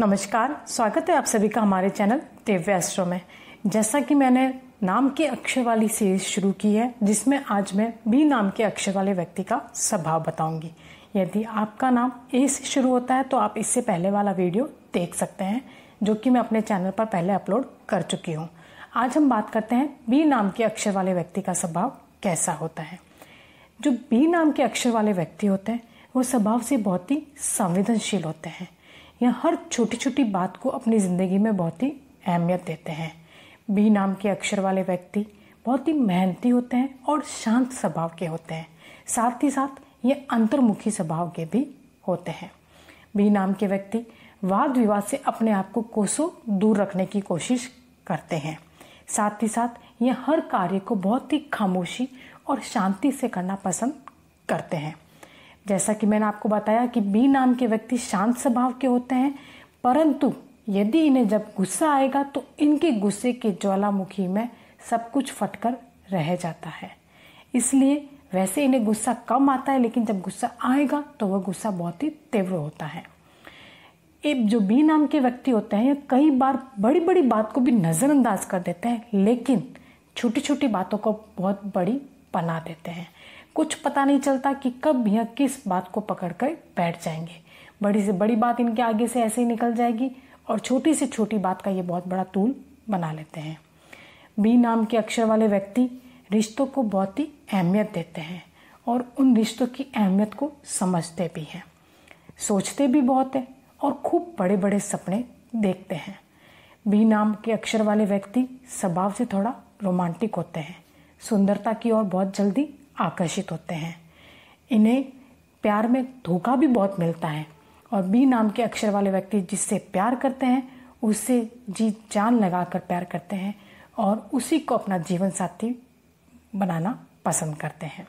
नमस्कार स्वागत है आप सभी का हमारे चैनल दिव्य एस्ट्रो में जैसा कि मैंने नाम के अक्षर वाली सीरीज शुरू की है जिसमें आज मैं बी नाम के अक्षर वाले व्यक्ति का स्वभाव बताऊंगी यदि आपका नाम ए से शुरू होता है तो आप इससे पहले वाला वीडियो देख सकते हैं जो कि मैं अपने चैनल पर पहले अपलोड कर चुकी हूँ आज हम बात करते हैं बी नाम के अक्षर वाले व्यक्ति का स्वभाव कैसा होता है जो बी नाम के अक्षर वाले व्यक्ति होते हैं वो स्वभाव से बहुत ही संवेदनशील होते हैं या हर छोटी छोटी बात को अपनी ज़िंदगी में बहुत ही अहमियत देते हैं बी नाम के अक्षर वाले व्यक्ति बहुत ही मेहनती होते हैं और शांत स्वभाव के होते हैं साथ ही साथ ये अंतर्मुखी स्वभाव के भी होते हैं बी नाम के व्यक्ति वाद विवाद से अपने आप को कोसों दूर रखने की कोशिश करते हैं साथ ही साथ ये हर कार्य को बहुत ही खामोशी और शांति से करना पसंद करते हैं जैसा कि मैंने आपको बताया कि बी नाम के व्यक्ति शांत स्वभाव के होते हैं परंतु यदि इन्हें जब गुस्सा आएगा तो इनके गुस्से के ज्वालामुखी में सब कुछ फटकर रह जाता है इसलिए वैसे इन्हें गुस्सा कम आता है लेकिन जब गुस्सा आएगा तो वह गुस्सा बहुत ही तीव्र होता है एक जो बी नाम के व्यक्ति होते हैं कई बार बड़ी बड़ी बात को भी नज़रअंदाज कर देते हैं लेकिन छोटी छोटी बातों को बहुत बड़ी बना देते हैं कुछ पता नहीं चलता कि कब भैया किस बात को पकड़ कर बैठ जाएंगे बड़ी से बड़ी बात इनके आगे से ऐसे ही निकल जाएगी और छोटी से छोटी बात का ये बहुत बड़ा तूल बना लेते हैं बी नाम के अक्षर वाले व्यक्ति रिश्तों को बहुत ही अहमियत देते हैं और उन रिश्तों की अहमियत को समझते भी हैं सोचते भी बहुत हैं और खूब बड़े बड़े सपने देखते हैं बी नाम के अक्षर वाले व्यक्ति स्वभाव से थोड़ा रोमांटिक होते हैं सुंदरता की ओर बहुत जल्दी आकर्षित होते हैं इन्हें प्यार में धोखा भी बहुत मिलता है और बी नाम के अक्षर वाले व्यक्ति जिससे प्यार करते हैं उससे जी जान लगा कर प्यार करते हैं और उसी को अपना जीवन साथी बनाना पसंद करते हैं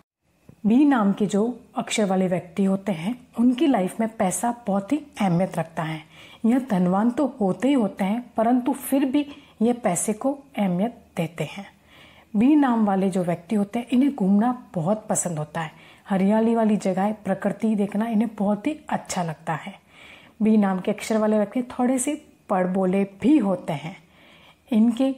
बी नाम के जो अक्षर वाले व्यक्ति होते हैं उनकी लाइफ में पैसा बहुत ही अहमियत रखता है यह धनवान तो होते ही होते हैं परंतु फिर भी ये पैसे को अहमियत देते हैं बी नाम वाले जो व्यक्ति होते हैं इन्हें घूमना बहुत पसंद होता है हरियाली वाली जगह प्रकृति देखना इन्हें बहुत ही अच्छा लगता है बी नाम के अक्षर वाले व्यक्ति थोड़े से बोले भी होते हैं इनके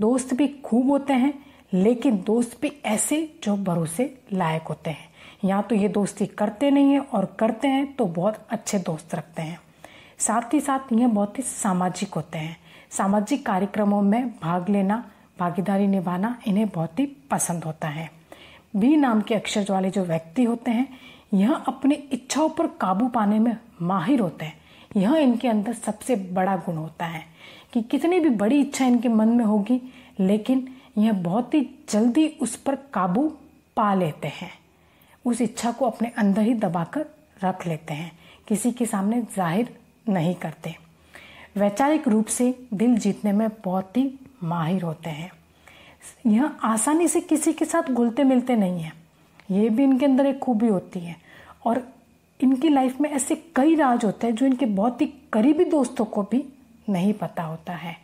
दोस्त भी खूब होते हैं लेकिन दोस्त भी ऐसे जो भरोसे लायक होते हैं या तो ये दोस्ती करते नहीं हैं और करते हैं तो बहुत अच्छे दोस्त रखते हैं साथ ही साथ ये बहुत ही सामाजिक होते हैं सामाजिक कार्यक्रमों में भाग लेना भागीदारी निभाना इन्हें बहुत ही पसंद होता है बी नाम के अक्षर वाले जो व्यक्ति होते हैं यह अपनी इच्छाओं पर काबू पाने में माहिर होते हैं यह इनके अंदर सबसे बड़ा गुण होता है कि कितनी भी बड़ी इच्छा इनके मन में होगी लेकिन यह बहुत ही जल्दी उस पर काबू पा लेते हैं उस इच्छा को अपने अंदर ही दबाकर रख लेते हैं किसी के सामने जाहिर नहीं करते वैचारिक रूप से दिल जीतने में बहुत ही माहिर होते हैं यह आसानी से किसी के साथ घुलते मिलते नहीं हैं ये भी इनके अंदर एक खूबी होती है और इनकी लाइफ में ऐसे कई राज होते हैं जो इनके बहुत ही करीबी दोस्तों को भी नहीं पता होता है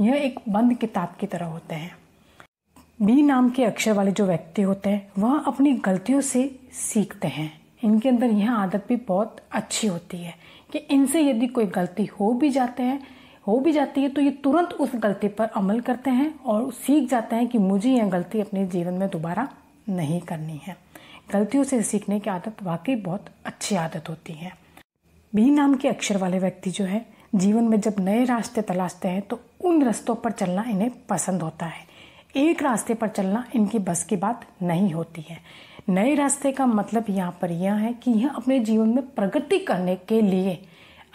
यह एक बंद किताब की तरह होते हैं बी नाम के अक्षर वाले जो व्यक्ति होते हैं वह अपनी गलतियों से सीखते हैं इनके अंदर यह आदत भी बहुत अच्छी होती है कि इनसे यदि कोई गलती हो भी जाते हैं हो भी जाती है तो ये तुरंत उस गलती पर अमल करते हैं और सीख जाते हैं कि मुझे यह गलती अपने जीवन में दोबारा नहीं करनी है गलतियों से सीखने की आदत वाकई बहुत अच्छी आदत होती है बी नाम के अक्षर वाले व्यक्ति जो है जीवन में जब नए रास्ते तलाशते हैं तो उन रास्तों पर चलना इन्हें पसंद होता है एक रास्ते पर चलना इनकी बस की बात नहीं होती है नए रास्ते का मतलब यहाँ पर यह है कि यह अपने जीवन में प्रगति करने के लिए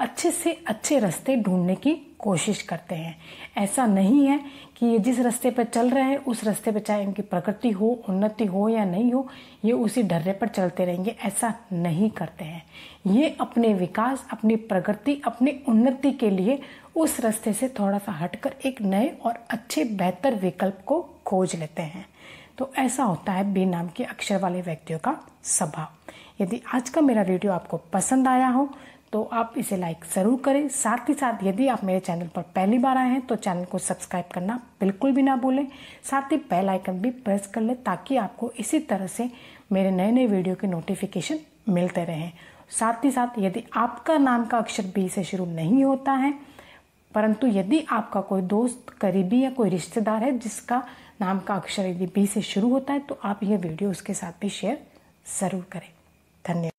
अच्छे से अच्छे रास्ते ढूंढने की कोशिश करते हैं ऐसा नहीं है कि ये जिस रास्ते पर चल रहे हैं उस रास्ते पर चाहे इनकी प्रगति हो उन्नति हो या नहीं हो ये उसी ढर्रे पर चलते रहेंगे ऐसा नहीं करते हैं ये अपने विकास अपनी प्रगति अपनी उन्नति के लिए उस रास्ते से थोड़ा सा हटकर एक नए और अच्छे बेहतर विकल्प को खोज लेते हैं तो ऐसा होता है बे नाम के अक्षर वाले व्यक्तियों का स्वभाव यदि आज का मेरा वीडियो आपको पसंद आया हो तो आप इसे लाइक ज़रूर करें साथ ही साथ यदि आप मेरे चैनल पर पहली बार आए हैं तो चैनल को सब्सक्राइब करना बिल्कुल भी ना भूलें साथ ही बेल आइकन भी प्रेस कर लें ताकि आपको इसी तरह से मेरे नए नए वीडियो के नोटिफिकेशन मिलते रहें साथ ही साथ यदि आपका नाम का अक्षर बी से शुरू नहीं होता है परंतु यदि आपका कोई दोस्त करीबी या कोई रिश्तेदार है जिसका नाम का अक्षर यदि बी से शुरू होता है तो आप यह वीडियो उसके साथ भी शेयर ज़रूर करें धन्यवाद